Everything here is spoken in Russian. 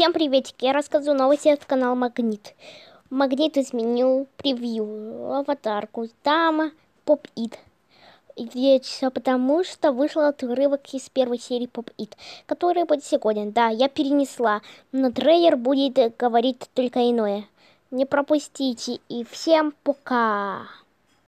Всем приветики, я рассказываю новости от канала Магнит. Магнит изменил превью, аватарку, там поп-ит. Ведь все потому, что вышел отрывок из первой серии поп-ит, который будет сегодня. Да, я перенесла, но трейлер будет говорить только иное. Не пропустите, и всем пока!